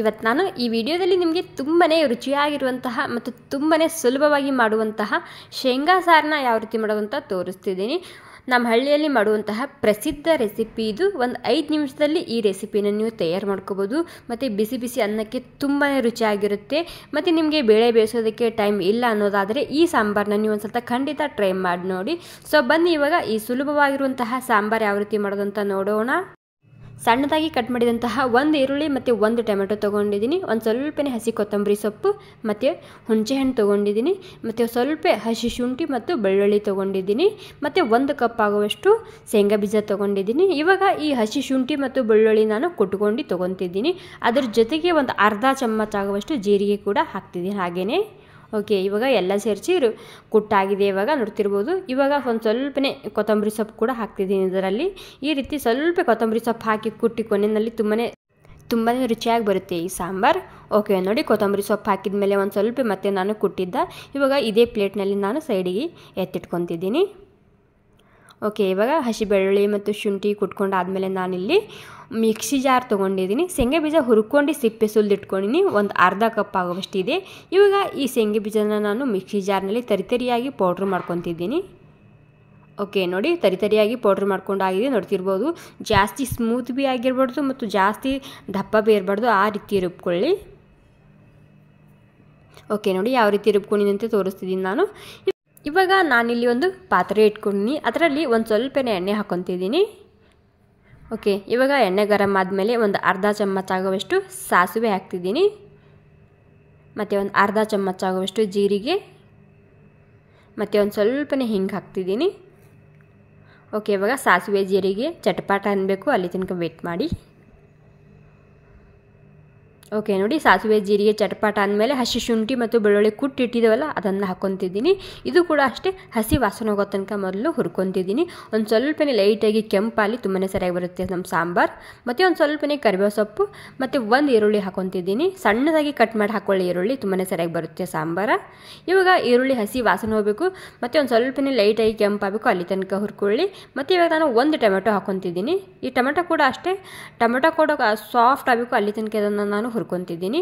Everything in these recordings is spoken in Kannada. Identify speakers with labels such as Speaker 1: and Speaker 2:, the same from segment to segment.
Speaker 1: ಇವತ್ತು ನಾನು ಈ ವಿಡಿಯೋದಲ್ಲಿ ನಿಮಗೆ ತುಂಬನೇ ರುಚಿಯಾಗಿರುವಂತಹ ಮತ್ತು ತುಂಬಾ ಸುಲಭವಾಗಿ ಮಾಡುವಂತಹ ಶೇಂಗಾ ಸಾರನ್ನ ಯಾವ ರೀತಿ ಮಾಡುವಂತ ತೋರಿಸ್ತಿದ್ದೀನಿ ನಮ್ಮ ಹಳ್ಳಿಯಲ್ಲಿ ಮಾಡುವಂತಹ ಪ್ರಸಿದ್ಧ ರೆಸಿಪಿ ಇದು ಒಂದು ಐದು ನಿಮಿಷದಲ್ಲಿ ಈ ರೆಸಿಪಿನ ನೀವು ತಯಾರು ಮಾಡ್ಕೋಬೋದು ಮತ್ತು ಬಿಸಿ ಬಿಸಿ ಅನ್ನಕ್ಕೆ ತುಂಬಾ ರುಚಿಯಾಗಿರುತ್ತೆ ಮತ್ತು ನಿಮಗೆ ಬೇಳೆ ಬೇಯಿಸೋದಕ್ಕೆ ಟೈಮ್ ಇಲ್ಲ ಅನ್ನೋದಾದರೆ ಈ ಸಾಂಬಾರನ್ನ ನೀವು ಒಂದು ಸ್ವಲ್ಪ ಖಂಡಿತ ಟ್ರೈ ಮಾಡಿ ನೋಡಿ ಸೊ ಬನ್ನಿ ಇವಾಗ ಈ ಸುಲಭವಾಗಿರುವಂತಹ ಸಾಂಬಾರು ಯಾವ ರೀತಿ ಮಾಡೋದಂತ ನೋಡೋಣ ಸಣ್ಣದಾಗಿ ಕಟ್ ಮಾಡಿದಂತಹ ಒಂದು ಈರುಳ್ಳಿ ಮತ್ತು ಒಂದು ಟೊಮೆಟೊ ತೊಗೊಂಡಿದ್ದೀನಿ ಒಂದು ಸ್ವಲ್ಪನೇ ಹಸಿ ಕೊತ್ತಂಬರಿ ಸೊಪ್ಪು ಮತ್ತು ಹುಣಸೆಹಣ್ಣು ತೊಗೊಂಡಿದ್ದೀನಿ ಮತ್ತು ಸ್ವಲ್ಪ ಹಸಿ ಶುಂಠಿ ಮತ್ತು ಬೆಳ್ಳುಳ್ಳಿ ತೊಗೊಂಡಿದ್ದೀನಿ ಮತ್ತು ಒಂದು ಕಪ್ ಆಗುವಷ್ಟು ಶೇಂಗಾ ಬೀಜ ತೊಗೊಂಡಿದ್ದೀನಿ ಇವಾಗ ಈ ಹಸಿ ಶುಂಠಿ ಮತ್ತು ಬೆಳ್ಳುಳ್ಳಿ ನಾನು ಕುಟ್ಕೊಂಡು ತೊಗೊತಿದ್ದೀನಿ ಅದರ ಜೊತೆಗೆ ಒಂದು ಅರ್ಧ ಚಮಚ ಆಗುವಷ್ಟು ಜೀರಿಗೆ ಕೂಡ ಹಾಕ್ತಿದ್ದೀನಿ ಹಾಗೆಯೇ ಓಕೆ ಇವಾಗ ಎಲ್ಲ ಸೇರಿಸಿ ಕುಟ್ಟಾಗಿದೆ ಇವಾಗ ನೋಡ್ತಿರ್ಬೋದು ಇವಾಗ ಒಂದು ಸ್ವಲ್ಪನೇ ಕೊತ್ತಂಬರಿ ಸೊಪ್ಪು ಕೂಡ ಹಾಕ್ತಿದ್ದೀನಿ ಇದರಲ್ಲಿ ಈ ರೀತಿ ಸ್ವಲ್ಪ ಕೊತ್ತಂಬರಿ ಸೊಪ್ಪು ಹಾಕಿ ಕುಟ್ಟಿ ಕೊನೆಯಲ್ಲಿ ತುಂಬಾ ತುಂಬಾ ರುಚಿಯಾಗಿ ಬರುತ್ತೆ ಈ ಸಾಂಬಾರು ಓಕೆ ನೋಡಿ ಕೊತ್ತಂಬರಿ ಸೊಪ್ಪು ಹಾಕಿದ ಮೇಲೆ ಒಂದು ಸ್ವಲ್ಪ ಮತ್ತೆ ನಾನು ಕುಟ್ಟಿದ್ದ ಇವಾಗ ಇದೇ ಪ್ಲೇಟ್ನಲ್ಲಿ ನಾನು ಸೈಡಿಗೆ ಎತ್ತಿಟ್ಕೊತಿದ್ದೀನಿ ಓಕೆ ಇವಾಗ ಹಸಿ ಬೆಳ್ಳುಳ್ಳಿ ಮತ್ತು ಶುಂಠಿ ಕುಟ್ಕೊಂಡಾದಮೇಲೆ ನಾನಿಲ್ಲಿ ಮಿಕ್ಸಿ ಜಾರ್ ತೊಗೊಂಡಿದ್ದೀನಿ ಶೇಂಗೆ ಬೀಜ ಹುರ್ಕೊಂಡು ಸಿಪ್ಪೆ ಸುಲಿದಿಟ್ಕೊಂಡಿನಿ ಒಂದು ಅರ್ಧ ಕಪ್ ಆಗುವಷ್ಟಿದೆ ಇವಾಗ ಈ ಶೇಂಗೆ ಬೀಜನ ನಾನು ಮಿಕ್ಸಿ ಜಾರ್ನಲ್ಲಿ ತರಿತರಿಯಾಗಿ ಪೌಡ್ರ್ ಮಾಡ್ಕೊತಿದ್ದೀನಿ ಓಕೆ ನೋಡಿ ತರಿತರಿಯಾಗಿ ಪೌಡ್ರ್ ಮಾಡ್ಕೊಂಡಾಗಿದೆ ನೋಡ್ತಿರ್ಬೋದು ಜಾಸ್ತಿ ಸ್ಮೂತ್ ಬಿ ಆಗಿರ್ಬಾರ್ದು ಮತ್ತು ಜಾಸ್ತಿ ದಪ್ಪ ಬಿ ಇರಬಾರ್ದು ಆ ರೀತಿ ರುಬ್ಕೊಳ್ಳಿ ಓಕೆ ನೋಡಿ ಯಾವ ರೀತಿ ರುಬ್ಕೊಂಡಿದ್ದಂತೆ ತೋರಿಸ್ತಿದ್ದೀನಿ ನಾನು ಇವಾಗ ನಾನಿಲ್ಲಿ ಒಂದು ಪಾತ್ರೆ ಇಟ್ಕೊಂಡಿನಿ ಅದರಲ್ಲಿ ಒಂದು ಸ್ವಲ್ಪನೇ ಎಣ್ಣೆ ಹಾಕೊತಿದ್ದೀನಿ ಓಕೆ ಇವಾಗ ಎಣ್ಣೆ ಗರಂ ಆದಮೇಲೆ ಒಂದು ಅರ್ಧ ಚಮಚ ಆಗುವಷ್ಟು ಸಾಸಿವೆ ಹಾಕ್ತಿದ್ದೀನಿ ಮತ್ತು ಒಂದು ಅರ್ಧ ಚಮಚ ಆಗುವಷ್ಟು ಜೀರಿಗೆ ಮತ್ತು ಒಂದು ಸ್ವಲ್ಪನೇ ಹಿಂಗೆ ಹಾಕ್ತಿದ್ದೀನಿ ಓಕೆ ಇವಾಗ ಸಾಸಿವೆ ಜೀರಿಗೆ ಚಟಪಾಟ ಅನ್ನಬೇಕು ಅಲ್ಲಿ ತನಕ ವೇಟ್ ಮಾಡಿ ಓಕೆ ನೋಡಿ ಸಾಸಿವೆ ಜೀರಿಗೆ ಚಟಪಾಟ ಅಂದಮೇಲೆ ಹಸಿ ಶುಂಠಿ ಮತ್ತು ಬೆಳ್ಳುಳ್ಳಿ ಕುಟ್ಟಿ ಇಟ್ಟಿದ್ದೇವಲ್ಲ ಅದನ್ನು ಹಾಕ್ಕೊತಿದ್ದೀನಿ ಇದು ಕೂಡ ಅಷ್ಟೇ ಹಸಿ ವಾಸನೆ ಹೋಗೋ ತನಕ ಮೊದಲು ಹುರ್ಕೊತಿದ್ದೀನಿ ಒಂದು ಸ್ವಲ್ಪನೇ ಲೈಟಾಗಿ ಅಲ್ಲಿ ತುಂಬನೇ ಸರಿಯಾಗಿ ಬರುತ್ತೆ ನಮ್ಮ ಸಾಂಬಾರು ಮತ್ತು ಒಂದು ಸ್ವಲ್ಪನೇ ಕರಿಬೇವು ಸೊಪ್ಪು ಮತ್ತು ಒಂದು ಈರುಳ್ಳಿ ಹಾಕೊತಿದ್ದೀನಿ ಸಣ್ಣದಾಗಿ ಕಟ್ ಮಾಡಿ ಹಾಕ್ಕೊಳ್ಳಿ ಈರುಳ್ಳಿ ತುಂಬಾ ಸರಿಯಾಗಿ ಬರುತ್ತೆ ಸಾಂಬಾರು ಇವಾಗ ಈರುಳ್ಳಿ ಹಸಿ ವಾಸನೆ ಹೋಗಬೇಕು ಮತ್ತು ಒಂದು ಸ್ವಲ್ಪನೇ ಲೈಟಾಗಿ ಕೆಂಪಾಗಬೇಕು ಅಲ್ಲಿ ತನಕ ಹುರ್ಕೊಳ್ಳಿ ಮತ್ತು ಇವಾಗ ನಾನು ಒಂದು ಟೊಮೆಟೊ ಹಾಕೊತಿದ್ದೀನಿ ಈ ಟೊಮೆಟೊ ಕೂಡ ಅಷ್ಟೇ ಟೊಮೆಟೊ ಕೂಡ ಸಾಫ್ಟ್ ಆಗಬೇಕು ಅಲ್ಲಿ ತನಕ ಇದನ್ನು ನಾನು ಹುರ್ಕೊಳ್ಳಿ ಹುರ್ಕೊತಿದ್ದೀನಿ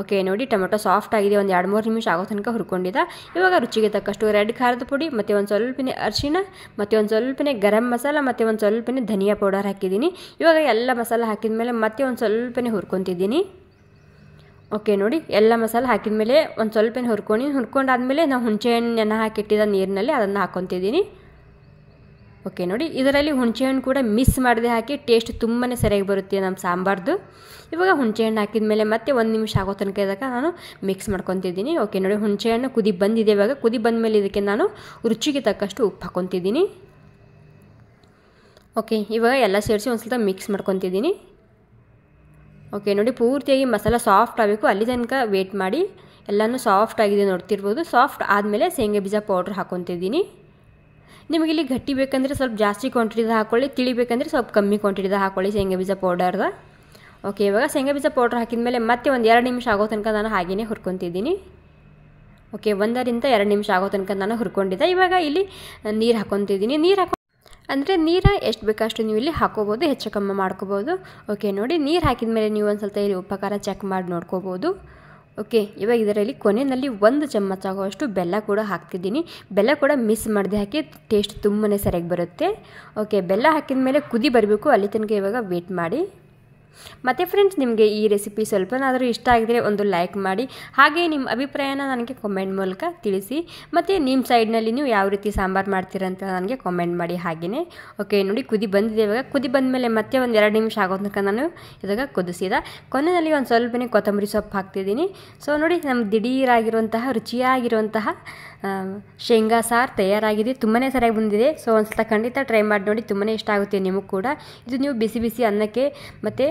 Speaker 1: ಓಕೆ ನೋಡಿ ಟೊಮೊಟೊ ಸಾಫ್ಟ್ ಆಗಿದೆ ಒಂದು ಎರಡು ಮೂರು ನಿಮಿಷ ಆಗೋ ತನಕ ಹುರ್ಕೊಂಡಿದ್ದ ಇವಾಗ ರುಚಿಗೆ ತಕ್ಕಷ್ಟು ರೆಡ್ ಖಾರದ ಪುಡಿ ಮತ್ತು ಒಂದು ಸ್ವಲ್ಪನೇ ಅರಿಶಿನ ಮತ್ತು ಒಂದು ಸ್ವಲ್ಪನೇ ಗರಂ ಮಸಾಲ ಮತ್ತು ಒಂದು ಸ್ವಲ್ಪನೇ ಧನಿಯಾ ಪೌಡರ್ ಹಾಕಿದ್ದೀನಿ ಇವಾಗ ಎಲ್ಲ ಮಸಾಲ ಹಾಕಿದ ಮೇಲೆ ಮತ್ತೆ ಒಂದು ಸ್ವಲ್ಪನೇ ಹುರ್ಕೊತಿದ್ದೀನಿ ಓಕೆ ನೋಡಿ ಎಲ್ಲ ಮಸಾಲ ಹಾಕಿದ ಮೇಲೆ ಒಂದು ಸ್ವಲ್ಪನೇ ಹುರ್ಕೊಂಡು ಹುರ್ಕೊಂಡಾದ್ಮೇಲೆ ನಾವು ಹುಣಸೆಹಣ್ಣನ್ನು ಹಾಕಿಟ್ಟಿದ್ದ ನೀರಿನಲ್ಲಿ ಅದನ್ನು ಹಾಕ್ಕೊತಿದ್ದೀನಿ ಓಕೆ ನೋಡಿ ಇದರಲ್ಲಿ ಹಣ್ಣು ಕೂಡ ಮಿಸ್ ಮಾಡದೆ ಹಾಕಿ ಟೇಸ್ಟ್ ತುಂಬಾ ಸರಿಯಾಗಿ ಬರುತ್ತೆ ನಮ್ಮ ಸಾಂಬಾರ್ದು ಇವಾಗ ಹಣ್ಣು ಹಾಕಿದ ಮೇಲೆ ಮತ್ತೆ ಒಂದು ನಿಮಿಷ ಆಗೋ ತನಕ ಇದಕ್ಕ ನಾನು ಮಿಕ್ಸ್ ಮಾಡ್ಕೊತಿದ್ದೀನಿ ಓಕೆ ನೋಡಿ ಹುಣಸೆಹಣ್ಣು ಕುದಿ ಬಂದಿದೆ ಇವಾಗ ಕುದಿ ಬಂದ ಮೇಲೆ ಇದಕ್ಕೆ ನಾನು ರುಚಿಗೆ ತಕ್ಕಷ್ಟು ಉಪ್ಪು ಹಾಕೊತಿದ್ದೀನಿ ಓಕೆ ಇವಾಗ ಎಲ್ಲ ಸೇರಿಸಿ ಒಂದು ಸ್ವಲ್ಪ ಮಿಕ್ಸ್ ಮಾಡ್ಕೊತಿದ್ದೀನಿ ಓಕೆ ನೋಡಿ ಪೂರ್ತಿಯಾಗಿ ಮಸಾಲ ಸಾಫ್ಟ್ ಆಗಬೇಕು ಅಲ್ಲಿ ತನಕ ವೇಟ್ ಮಾಡಿ ಎಲ್ಲನೂ ಸಾಫ್ಟ್ ಆಗಿದೆ ನೋಡ್ತಿರ್ಬೋದು ಸಾಫ್ಟ್ ಆದಮೇಲೆ ಶೇಂಗಾ ಬೀಜ ಪೌಡ್ರ್ ಹಾಕೊತಿದ್ದೀನಿ ನಿಮಗೆ ಇಲ್ಲಿ ಗಟ್ಟಿ ಬೇಕಂದರೆ ಸ್ವಲ್ಪ ಜಾಸ್ತಿ ಕ್ವಾಂಟಿಟಿದ ಹಾಕ್ಕೊಳ್ಳಿ ತಿಳಿಬೇಕಂದ್ರೆ ಸ್ವಲ್ಪ ಕಮ್ಮಿ ಕ್ವಾಂಟಿಟಿದ ಹಾಕೊಳ್ಳಿ ಶೇಂಗಾ ಬೀಜ ಪೌಡರ್ದ ಓಕೆ ಇವಾಗ ಶೇಂಗಾ ಬೀಜ ಪೌಡ್ರ್ ಹಾಕಿದ ಮೇಲೆ ಮತ್ತೆ ಒಂದು ಎರಡು ನಿಮಿಷ ಆಗೋ ತನಕ ನಾನು ಹಾಗೆಯೇ ಹುರ್ಕೊತಿದ್ದೀನಿ ಓಕೆ ಒಂದರಿಂದ ಎರಡು ನಿಮಿಷ ಆಗೋ ತನಕ ನಾನು ಹುರ್ಕೊಂಡಿದ್ದೆ ಇವಾಗ ಇಲ್ಲಿ ನೀರು ಹಾಕ್ಕೊತಿದ್ದೀನಿ ನೀರು ಹಾಕೊ ಅಂದರೆ ನೀರು ಎಷ್ಟು ಬೇಕಷ್ಟು ನೀವು ಇಲ್ಲಿ ಹಾಕೋಬೋದು ಹೆಚ್ಚು ಕಮ್ಮಿ ಮಾಡ್ಕೋಬೋದು ಓಕೆ ನೋಡಿ ನೀರು ಹಾಕಿದ ಮೇಲೆ ನೀವು ಒಂದು ಸ್ವಲ್ಪ ಇಲ್ಲಿ ಉಪಕಾರ ಚೆಕ್ ಮಾಡಿ ನೋಡ್ಕೋಬೋದು ಓಕೆ ಇವಾಗ ಇದರಲ್ಲಿ ಕೊನೆಯಲ್ಲಿ ಒಂದು ಚಮಚ ಆಗುವಷ್ಟು ಬೆಲ್ಲ ಕೂಡ ಹಾಕ್ತಿದ್ದೀನಿ ಬೆಲ್ಲ ಕೂಡ ಮಿಸ್ ಮಾಡದೆ ಹಾಕಿ ಟೇಸ್ಟ್ ತುಂಬಾ ಸರಿಯಾಗಿ ಬರುತ್ತೆ ಓಕೆ ಬೆಲ್ಲ ಹಾಕಿದ ಮೇಲೆ ಕುದಿ ಬರಬೇಕು ಅಲ್ಲಿ ತನಕ ಇವಾಗ ವೇಟ್ ಮಾಡಿ ಮತ್ತು ಫ್ರೆಂಡ್ಸ್ ನಿಮಗೆ ಈ ರೆಸಿಪಿ ಸ್ವಲ್ಪನಾದರೂ ಇಷ್ಟ ಆಗಿದರೆ ಒಂದು ಲೈಕ್ ಮಾಡಿ ಹಾಗೆ ನಿಮ್ಮ ಅಭಿಪ್ರಾಯನ ನನಗೆ ಕಮೆಂಟ್ ಮೂಲಕ ತಿಳಿಸಿ ಮತ್ತು ನಿಮ್ಮ ಸೈಡ್ನಲ್ಲಿ ನೀವು ಯಾವ ರೀತಿ ಸಾಂಬಾರು ಮಾಡ್ತೀರಂತ ನನಗೆ ಕಮೆಂಟ್ ಮಾಡಿ ಹಾಗೆಯೇ ಓಕೆ ನೋಡಿ ಕುದಿ ಬಂದಿದೆ ಇವಾಗ ಕುದಿ ಬಂದಮೇಲೆ ಮತ್ತೆ ಒಂದು ಎರಡು ನಿಮಿಷ ಆಗೋ ತನಕ ನಾನು ಇವಾಗ ಕುದಿಸಿದ ಕೊನೆಯಲ್ಲಿ ಒಂದು ಸ್ವಲ್ಪನೇ ಕೊತ್ತಂಬರಿ ಸೊಪ್ಪು ಹಾಕ್ತಿದ್ದೀನಿ ಸೊ ನೋಡಿ ನಮ್ಮ ದಿಢೀರಾಗಿರುವಂತಹ ರುಚಿಯಾಗಿರುವಂತಹ ಶೇಂಗಾ ಸಾರು ತಯಾರಾಗಿದೆ ತುಂಬಾ ಸರಿಯಾಗಿ ಬಂದಿದೆ ಸೊ ಒಂದು ಸಲ ಖಂಡಿತ ಟ್ರೈ ಮಾಡಿ ನೋಡಿ ತುಂಬಾ ಇಷ್ಟ ಆಗುತ್ತೆ ನಿಮಗೂ ಕೂಡ ಇದು ನೀವು ಬಿಸಿ ಬಿಸಿ ಅನ್ನಕ್ಕೆ ಮತ್ತು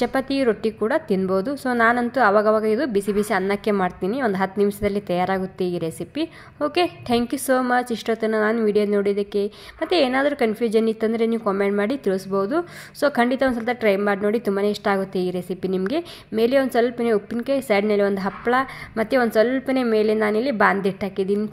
Speaker 1: ಚಪಾತಿ ರೊಟ್ಟಿ ಕೂಡ ತಿನ್ಬೋದು ಸೊ ನಾನಂತೂ ಅವಾಗವಾಗ ಇದು ಬಿಸಿ ಬಿಸಿ ಅನ್ನಕ್ಕೆ ಮಾಡ್ತೀನಿ ಒಂದು ಹತ್ತು ನಿಮಿಷದಲ್ಲಿ ತಯಾರಾಗುತ್ತೆ ಈ recipe okay thank you so much ಇಷ್ಟೊತ್ತನ ನಾನು ವಿಡಿಯೋ ನೋಡಿದ್ದಕ್ಕೆ ಮತ್ತು ಏನಾದರೂ ಕನ್ಫ್ಯೂಷನ್ ಇತ್ತಂದರೆ ನೀವು ಕಾಮೆಂಟ್ ಮಾಡಿ ತಿಳಿಸ್ಬೋದು ಸೊ ಖಂಡಿತ ಒಂದು ಸ್ವಲ್ಪ ಟ್ರೈ ಮಾಡಿ ನೋಡಿ ತುಂಬಾ ಇಷ್ಟ ಆಗುತ್ತೆ ಈ ರೆಸಿಪಿ ನಿಮಗೆ ಮೇಲೆ ಒಂದು ಸ್ವಲ್ಪನೇ ಉಪ್ಪಿನಕಾಯಿ ಸೈಡ್ನಲ್ಲಿ ಒಂದು ಹಪ್ಪಳ ಮತ್ತು ಒಂದು ಸ್ವಲ್ಪನೇ ಮೇಲೆ ನಾನಿಲ್ಲಿ ಬಾಂದಿಟ್ಟು ಹಾಕಿದ್ದೀನಿ